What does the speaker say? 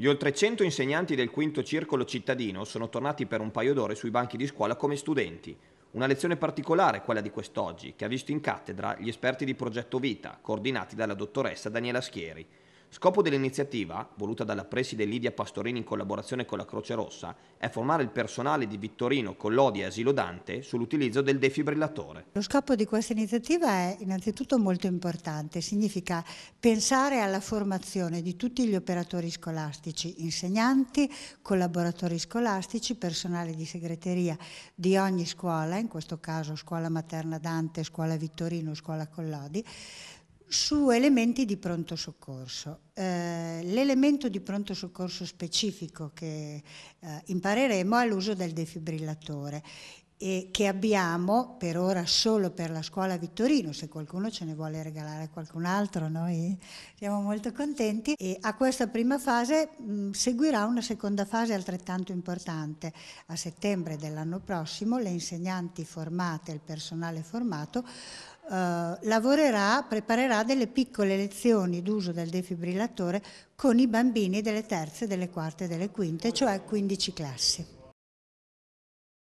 Gli oltre 100 insegnanti del quinto circolo cittadino sono tornati per un paio d'ore sui banchi di scuola come studenti. Una lezione particolare quella di quest'oggi, che ha visto in cattedra gli esperti di Progetto Vita, coordinati dalla dottoressa Daniela Schieri. Scopo dell'iniziativa, voluta dalla preside Lidia Pastorini in collaborazione con la Croce Rossa, è formare il personale di Vittorino, Collodi e Asilo Dante sull'utilizzo del defibrillatore. Lo scopo di questa iniziativa è innanzitutto molto importante, significa pensare alla formazione di tutti gli operatori scolastici, insegnanti, collaboratori scolastici, personale di segreteria di ogni scuola, in questo caso scuola materna Dante, scuola Vittorino, scuola Collodi, su elementi di pronto soccorso. Eh, l'elemento di pronto soccorso specifico che eh, impareremo è l'uso del defibrillatore e che abbiamo per ora solo per la scuola Vittorino, se qualcuno ce ne vuole regalare a qualcun altro, noi siamo molto contenti. E a questa prima fase mh, mm, seguirà una seconda fase altrettanto importante. A settembre dell'anno prossimo le insegnanti formate, il personale formato, eh, lavorerà, preparerà delle piccole lezioni d'uso del defibrillatore con i bambini delle terze, delle quarte e delle quinte, cioè 15 classi.